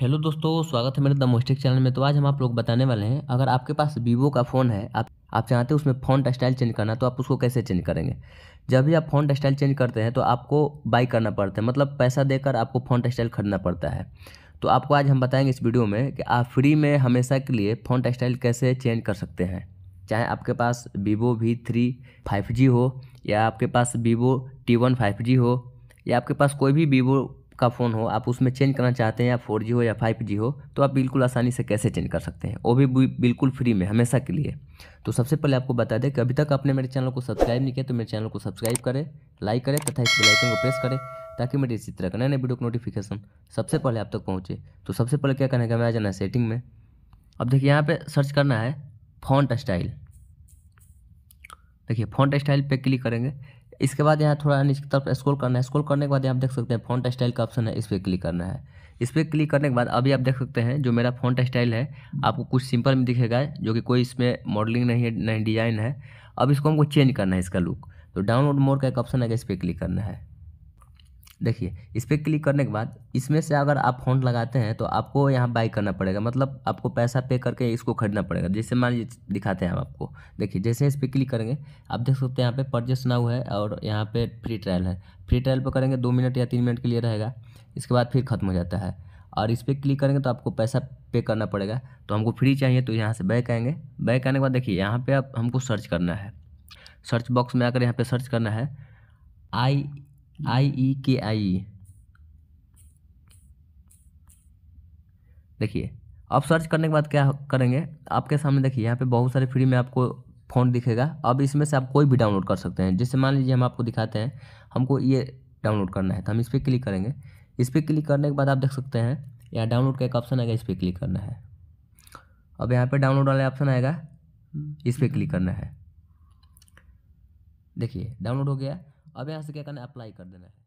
hello दोस्तों स्वागत है मेरे द मोस्टिक चैनल में तो आज हम आप लोग बताने वाले हैं अगर आपके पास वीवो का फ़ोन है आप आप चाहते हैं उसमें फ़ॉन्ट स्टाइल चेंज करना तो आप उसको कैसे चेंज करेंगे जब भी आप फ़ॉन्ट स्टाइल चेंज करते हैं तो आपको बाई करना पड़ता है मतलब पैसा देकर आपको फ़ॉन्ट स्टाइल खरीदना पड़ता है तो आपको आज हम बताएंगे इस वीडियो में कि आप फ्री में हमेशा के लिए फ़ॉन्ट स्टाइल कैसे चेंज कर सकते हैं चाहे आपके पास Vivo V three five G हो या आपके पास Vivo T one five G हो या आपके पास कोई भी वीवो का फ़ोन हो आप उसमें चेंज करना चाहते हैं या फोर जी हो या फाइव जी हो तो आप बिल्कुल आसानी से कैसे चेंज कर सकते हैं वो भी बिल्कुल फ्री में हमेशा के लिए तो सबसे पहले आपको बता दें कि अभी तक आपने मेरे चैनल को सब्सक्राइब नहीं किया तो मेरे चैनल को सब्सक्राइब करें लाइक करें तथा इस बेलाइकन को प्रेस करें ताकि मेरे इसी तरह का नए नए वीडियो का नोटिफिकेशन सबसे पहले आप तक पहुँचे तो सबसे पहले क्या करना है हमें आ जाना है सेटिंग में अब देखिए यहाँ पर सर्च करना है फॉन्ट स्टाइल देखिए फॉन्ट स्टाइल पे क्लिक करेंगे इसके बाद यहाँ थोड़ा नीचे की तरफ स्क्रॉल करना है स्क्रॉल करने के बाद यहाँ आप देख सकते हैं फॉन्ट स्टाइल का ऑप्शन है इस पर क्लिक करना है इस पर क्लिक करने के बाद अभी आप देख सकते हैं जो मेरा फॉन्ट स्टाइल है आपको कुछ सिंपल में दिखेगा जो कि कोई इसमें मॉडलिंग नहीं है नहीं डिजाइन है अब इसको हमको चेंज करना है इसका लुक तो डाउनलोड मोड का एक ऑप्शन है इस पर क्लिक करना है देखिए इस पर क्लिक करने के बाद इसमें से अगर आप फोन लगाते हैं तो आपको यहाँ बाई करना पड़ेगा मतलब आपको पैसा पे करके इसको खरीदना पड़ेगा जैसे मान लीजिए दिखाते हैं हम आपको देखिए जैसे इस पर क्लिक करेंगे आप देख सकते हैं यहाँ पे परचेस नाउ है और यहाँ पे फ्री ट्रायल है फ्री ट्रायल पर करेंगे दो मिनट या तीन मिनट के लिए रहेगा इसके बाद फिर ख़त्म हो जाता है और इस पर क्लिक करेंगे तो आपको पैसा पे करना पड़ेगा तो हमको फ्री चाहिए तो यहाँ से बैक आएंगे बैक आने के बाद देखिए यहाँ पर आप हमको सर्च करना है सर्च बॉक्स में आकर यहाँ पर सर्च करना है आई आई ई के आई देखिए अब सर्च करने के बाद क्या करेंगे आपके सामने देखिए यहाँ पे बहुत सारे फ्री में आपको फोन दिखेगा अब इसमें से आप कोई भी डाउनलोड कर सकते हैं जैसे मान लीजिए हम आपको दिखाते हैं हमको ये डाउनलोड करना है तो हम इस पर क्लिक करेंगे इस पर क्लिक करने के बाद आप देख सकते हैं यहाँ डाउनलोड का एक ऑप्शन आएगा इस पर क्लिक करना है अब यहाँ पर डाउनलोड वाला ऑप्शन आएगा इस पर क्लिक करना है देखिए डाउनलोड हो गया अब यहाँ से क्या करना है अप्लाई कर देना है